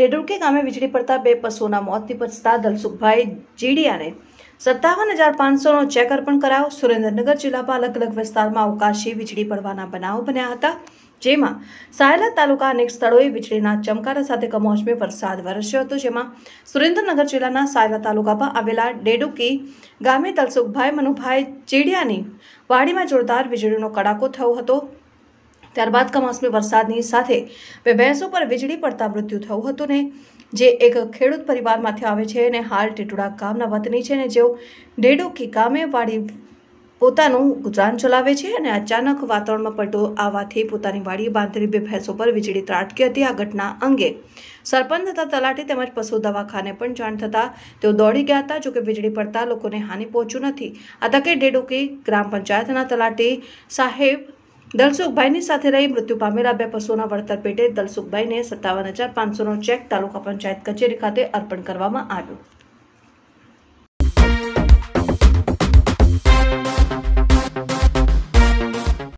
રેડુરકે ગામે વીજળી પડતા બે પશુઓના મોત નિપજતા દલસુખભાઈ જીડિયાને સત્તાવન હજાર પાંચસોનો ચેક અર્પણ કરાયો સુરેન્દ્રનગર જિલ્લામાં અલગ અલગ વિસ્તારમાં અવકાશી વીજળી પડવાના બનાવ બન્યા હતા જેમાં સાયલા તાલુકા અનેક સ્થળોએ વીજળીના ચમકારા સાથે કમોસમી વરસાદ વરસ્યો હતો જેમાં સુરેન્દ્રનગર જિલ્લાના સાયલા તાલુકામાં આવેલા ડેડુકી ગામે તલસુખભાઈ મનુભાઈ ચેડિયાની વાડીમાં જોરદાર વીજળીનો કડાકો થયો હતો ત્યારબાદ કમોસમી વરસાદની સાથે બે ભેંસો પર વીજળી પડતા મૃત્યુ થયું હતું ને જે એક ખેડૂત પરિવારમાંથી આવે છે અને હાલ ટીટુડા ગામના વતની છે ને જેઓ ડેડુકી ગામે વાડી પોતાનું ગુજરાન ચલાવે છે અને અચાનક વાતાવરણમાં પલટો આવવાથી પોતાની વાડી બાંધેલી બે ભેંસો પર વીજળી ત્રાટકી હતી આ ઘટના અંગે સરપંચ તથા તલાટી તેમજ પશુ દવાખાને પણ જાણ થતાં તેઓ દોડી ગયા હતા જોકે વીજળી પડતા લોકોને હાનિ પહોંચ્યું નથી આ તકે ડેડુકી ગ્રામ પંચાયતના તલાટી સાહેબ દલસુખભાઈની સાથે રહી મૃત્યુ પામેલા બે પશુઓના વળતર પેટે દલસુખભાઈને સત્તાવન હજાર પાંચસોનો ચેક તાલુકા પંચાયત કચેરી ખાતે અર્પણ કરવામાં આવ્યો